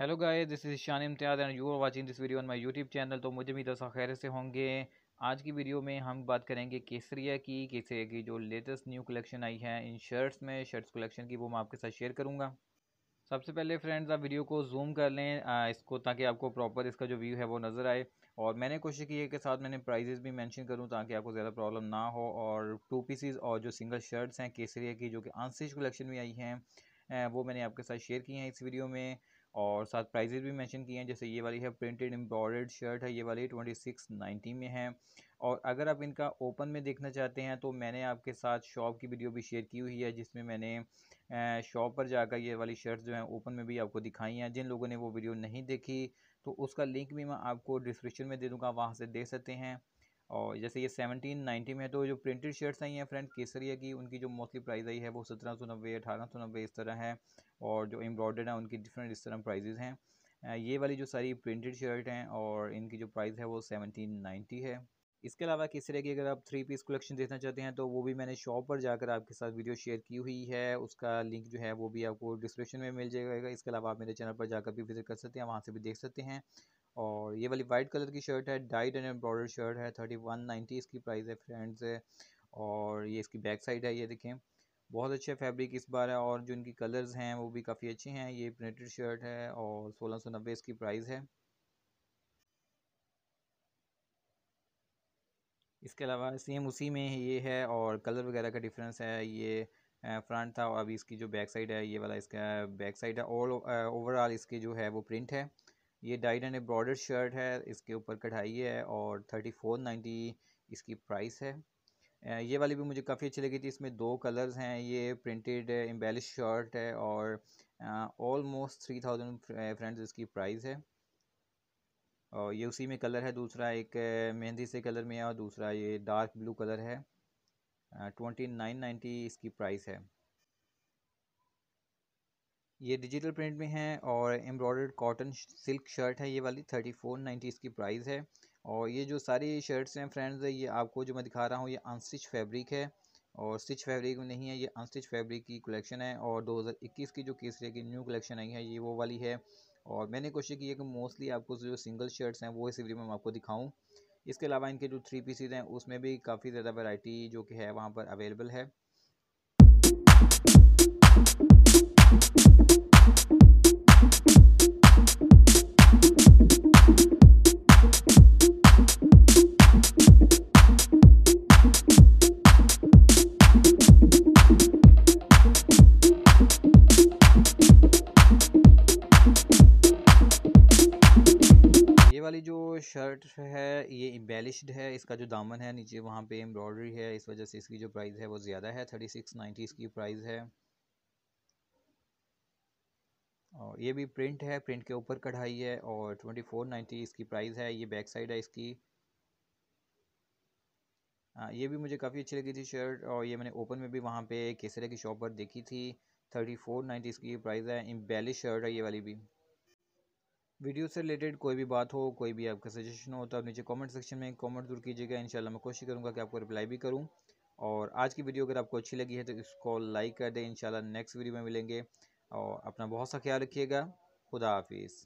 hello guys this is Shaan Imtiaz and you are watching this video on my YouTube channel तो मुझे भी दसा खैर से होंगे आज की वीडियो में हम बात करेंगे केसरिया की केसरिया की जो लेटेस्ट न्यू कलेक्शन आई है इन शर्ट्स में शर्ट्स कलेक्शन की वो मैं आपके साथ शेयर करूँगा सबसे पहले फ्रेंड्स आप वीडियो को जूम कर लें इसको ताकि आपको प्रॉपर इसका जो व्यू है वो नज़र आए और मैंने कोशिश की है कि साथ मैंने प्राइजेज़ भी मेंशन करूं ताकि आपको ज़्यादा प्रॉब्लम ना हो और टू पीसीज और जो सिंगल शर्ट्स हैं केसरिया की जो कि आंसिज कलेक्शन में आई हैं वो मैंने आपके साथ शेयर की हैं इस वीडियो में और साथ प्राइजेज भी मैंशन किए हैं जैसे ये वाली है प्रिंटेड एम्ब्रॉयड शर्ट है ये वाली ट्वेंटी सिक्स नाइन्टी में है और अगर आप इनका ओपन में देखना चाहते हैं तो मैंने आपके साथ शॉप की वीडियो भी शेयर की हुई है जिसमें मैंने शॉप पर जाकर ये वाली शर्ट जो है ओपन में भी आपको दिखाई हैं जिन लोगों ने वो वीडियो नहीं देखी तो उसका लिंक भी मैं आपको डिस्क्रिप्शन में दे दूँगा वहाँ से देख सकते हैं और जैसे ये सेवनटीन नाइन्टी में है तो जो प्रिंटेड शर्ट्स आई हैं फ्रेंड केसरिया की उनकी जो मोस्टली प्राइस आई है वो सत्रह सौ नब्बे अठारह सौ नब्बे इस तरह है और जो एम्ब्रॉयडर्ड हैं उनकी डिफरेंट इस तरह प्राइजेज़ हैं ये वाली जो सारी प्रिंटेड शर्ट हैं और इनकी जो प्राइस है वो सेवनटीन नाइन्टी है इसके अलावा केसरिया की अगर आप थ्री पीस कलेक्शन देखना चाहते हैं तो वो भी मैंने शॉप पर जाकर आपके साथ वीडियो शेयर की हुई है उसका लिंक जो है वो भी आपको डिस्क्रिप्शन में मिल जाएगा इसके अलावा आप मेरे चैनल पर जाकर भी विजिट कर सकते हैं वहाँ से भी देख सकते हैं और ये वाली वाइट कलर की शर्ट है डाइड एंड एम्ब्रॉडर शर्ट है थर्टी वन नाइन्टी इसकी प्राइस है फ्रेंड्स है और ये इसकी बैक साइड है ये देखें बहुत अच्छे फैब्रिक इस बार है और जो इनकी कलर्स हैं वो भी काफ़ी अच्छे हैं ये प्रिंटेड शर्ट है और सोलह सौ नब्बे इसकी प्राइस है इसके अलावा सेम उसी में ये है और कलर वगैरह का डिफरेंस है ये फ्रंट था और अभी इसकी जो बैक साइड है ये वाला इसका बैक साइड है और ओवरऑल इसके जो है वो प्रिंट है ये डाइड एंड एम्ब्रॉयडर शर्ट है इसके ऊपर कढ़ाई है और थर्टी फोर नाइन्टी इसकी प्राइस है ये वाली भी मुझे काफ़ी अच्छी लगी थी इसमें दो कलर्स हैं ये प्रिंटेड एम्बेलिश शर्ट है और ऑलमोस्ट थ्री थाउजेंड फ्रेंड्स इसकी प्राइस है और ये उसी में कलर है दूसरा एक मेहंदी से कलर में है और दूसरा ये डार्क ब्लू कलर है ट्वेंटी नाइन नाइन्टी इसकी प्राइस है ये डिजिटल प्रिंट में है और एम्ब्रॉयड कॉटन सिल्क शर्ट है ये वाली थर्टी फोर नाइन्टी इसकी प्राइस है और ये जो सारी शर्ट्स हैं फ्रेंड्स ये आपको जो मैं दिखा रहा हूँ ये अनस्टिच फैब्रिक है और स्टिच फैब्रिक में नहीं है ये अनस्टिच फैब्रिक की कलेक्शन है और 2021 की जो केसरे की न्यू कलेक्शन आई है ये वो वाली है और मैंने कोशिश की है कि मोस्टली आपको जो सिंगल शर्ट्स हैं वो इस वीडियो में आपको दिखाऊँ इसके अलावा इनके जो थ्री पीसीज हैं उसमें भी काफ़ी ज़्यादा वैरायटी जो कि है वहाँ पर अवेलेबल है शर्ट है ये इम्बेलिश्ड है इसका जो दामन है नीचे वहाँ पे एम्ब्रॉयडरी है इस वजह से इसकी जो प्राइस है वो ज़्यादा है थर्टी सिक्स नाइन्टी इसकी प्राइस है और ये भी प्रिंट है प्रिंट के ऊपर कढ़ाई है और ट्वेंटी फोर नाइन्टी इसकी प्राइस है ये बैक साइड है इसकी आ, ये भी मुझे काफ़ी अच्छी लगी थी शर्ट और ये मैंने ओपन में भी वहाँ पर केसरे की शॉप पर देखी थी थर्टी फोर नाइन्टी इसकी प्राइस है इम्बेलिश शर्ट है ये वाली भी वीडियो से रिलेटेड कोई भी बात हो कोई भी आपका सजेशन हो तो आप नीचे कमेंट सेक्शन में कमेंट जरूर कीजिएगा इंशाल्लाह मैं कोशिश करूँगा कि आपको रिप्लाई भी करूँ और आज की वीडियो अगर आपको अच्छी लगी है तो इसको लाइक कर दें इंशाल्लाह नेक्स्ट वीडियो में मिलेंगे और अपना बहुत सा ख्याल रखिएगा खुदा हाफिज़